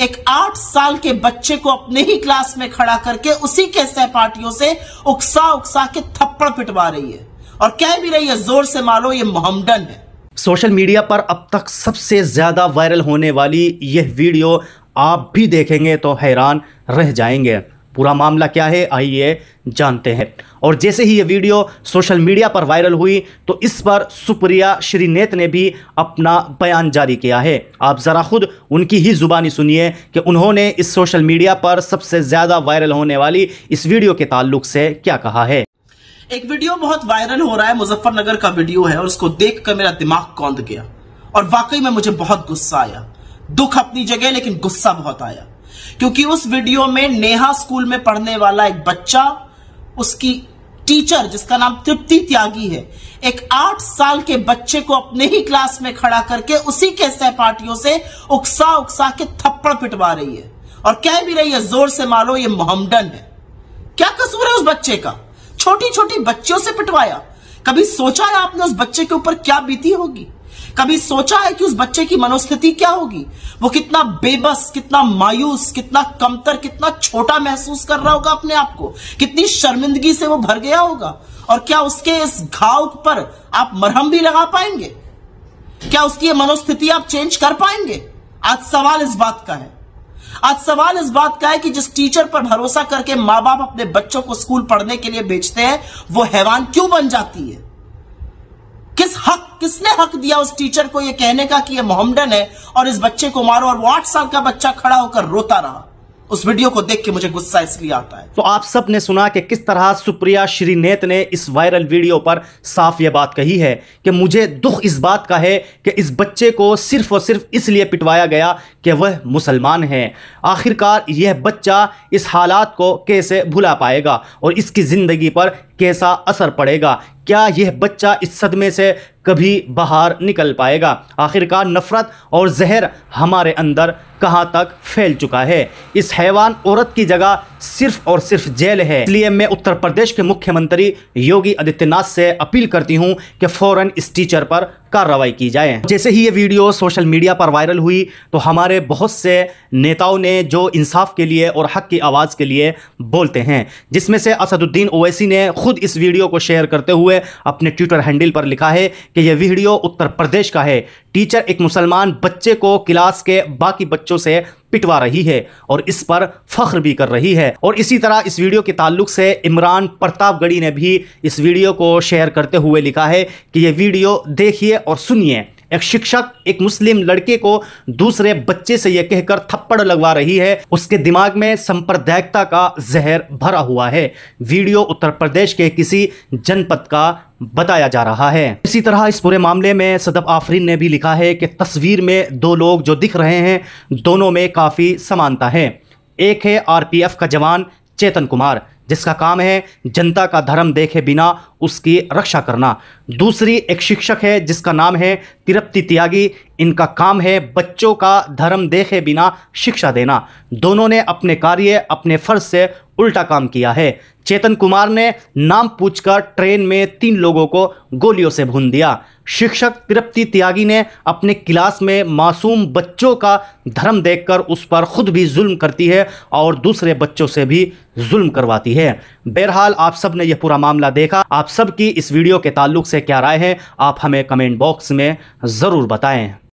एक आठ साल के बच्चे को अपने ही क्लास में खड़ा करके उसी के सहपाठियों से उकसा उकसा के थप्पड़ पिटवा रही है और कह भी रही है जोर से मारो ये मोहम्मडन है सोशल मीडिया पर अब तक सबसे ज़्यादा वायरल होने वाली यह वीडियो आप भी देखेंगे तो हैरान रह जाएंगे पूरा मामला क्या है आइए जानते हैं और जैसे ही ये वीडियो सोशल मीडिया पर वायरल हुई तो इस पर सुप्रिया श्रीनेत ने भी अपना बयान जारी किया है आप ज़रा खुद उनकी ही ज़ुबानी सुनिए कि उन्होंने इस सोशल मीडिया पर सबसे ज़्यादा वायरल होने वाली इस वीडियो के ताल्लुक से क्या कहा है एक वीडियो बहुत वायरल हो रहा है मुजफ्फरनगर का वीडियो है और उसको देख कर मेरा दिमाग कौंद गया और वाकई में मुझे बहुत गुस्सा आया दुख अपनी जगह लेकिन गुस्सा बहुत आया क्योंकि उस वीडियो में नेहा स्कूल में पढ़ने वाला एक बच्चा उसकी टीचर जिसका नाम तृप्ति त्यागी है एक आठ साल के बच्चे को अपने ही क्लास में खड़ा करके उसी के सहपाठियों से उकसा उकसा के थप्पड़ पिटवा रही है और कह भी रही है जोर से मारो ये मोहम्मडन है क्या कसूर है उस बच्चे का छोटी छोटी बच्चियों से पिटवाया कभी सोचा है आपने उस बच्चे के ऊपर क्या बीती होगी कभी सोचा है कि उस बच्चे की मनोस्थिति क्या होगी वो कितना बेबस कितना मायूस कितना कमतर कितना छोटा महसूस कर रहा होगा अपने आप को कितनी शर्मिंदगी से वो भर गया होगा और क्या उसके इस घाव पर आप मरहम भी लगा पाएंगे क्या उसकी मनोस्थिति आप चेंज कर पाएंगे आज सवाल इस बात का है आज सवाल इस बात का है कि जिस टीचर पर भरोसा करके मां बाप अपने बच्चों को स्कूल पढ़ने के लिए भेजते हैं वो हैवान क्यों बन जाती है किस हक किसने हक दिया उस टीचर को यह कहने का कि यह मोहम्मडन है और इस बच्चे को मारो और वो आठ साल का बच्चा खड़ा होकर रोता रहा उस वीडियो को देख के मुझे गुस्सा इसलिए आता है तो आप सब ने सुना कि किस तरह सुप्रिया श्रीनेत ने इस वायरल वीडियो पर साफ यह बात कही है कि मुझे दुख इस बात का है कि इस बच्चे को सिर्फ और सिर्फ इसलिए पिटवाया गया कि वह मुसलमान है आखिरकार यह बच्चा इस हालात को कैसे भुला पाएगा और इसकी ज़िंदगी पर कैसा असर पड़ेगा क्या यह बच्चा इस सदमे से कभी बाहर निकल पाएगा आखिरकार नफ़रत और जहर हमारे अंदर कहाँ तक फैल चुका है इस हैवान औरत की जगह सिर्फ और सिर्फ जेल है इसलिए मैं उत्तर प्रदेश के मुख्यमंत्री योगी आदित्यनाथ से अपील करती हूं कि फौरन इस टीचर पर कार्रवाई की जाए जैसे ही ये वीडियो सोशल मीडिया पर वायरल हुई तो हमारे बहुत से नेताओं ने जो इंसाफ के लिए और हक की आवाज़ के लिए बोलते हैं जिसमें से असदुद्दीन ओवैसी ने खुद इस वीडियो को शेयर करते हुए अपने ट्विटर हैंडल पर लिखा है कि यह वीडियो उत्तर प्रदेश का है टीचर एक मुसलमान बच्चे को क्लास के बाकी बच्चों से पिटवा रही है और इस पर फख्र भी कर रही है और इसी तरह इस वीडियो के ताल्लुक से इमरान प्रतापगढ़ी ने भी इस वीडियो को शेयर करते हुए लिखा है कि ये वीडियो देखिए और सुनिए एक शिक्षक एक मुस्लिम लड़के को दूसरे बच्चे से यह कहकर थप्पड़ लगवा रही है उसके दिमाग में संप्रदायिकता का जहर भरा हुआ है वीडियो उत्तर प्रदेश के किसी जनपद का बताया जा रहा है इसी तरह इस पूरे मामले में सदब आफरीन ने भी लिखा है कि तस्वीर में दो लोग जो दिख रहे हैं दोनों में काफ़ी समानता है एक है आरपीएफ का जवान चेतन कुमार जिसका काम है जनता का धर्म देखे बिना उसकी रक्षा करना दूसरी एक शिक्षक है जिसका नाम है तिरप्ति त्यागी इनका काम है बच्चों का धर्म देखे बिना शिक्षा देना दोनों ने अपने कार्य अपने फर्ज से उल्टा काम किया है चेतन कुमार ने नाम पूछकर ट्रेन में तीन लोगों को गोलियों से भून दिया शिक्षक तृप्ति त्यागी ने अपने क्लास में मासूम बच्चों का धर्म देखकर उस पर खुद भी जुल्म करती है और दूसरे बच्चों से भी जुल्म करवाती है बहरहाल आप सब ने यह पूरा मामला देखा आप सब की इस वीडियो के ताल्लुक से क्या राय है आप हमें कमेंट बॉक्स में ज़रूर बताएं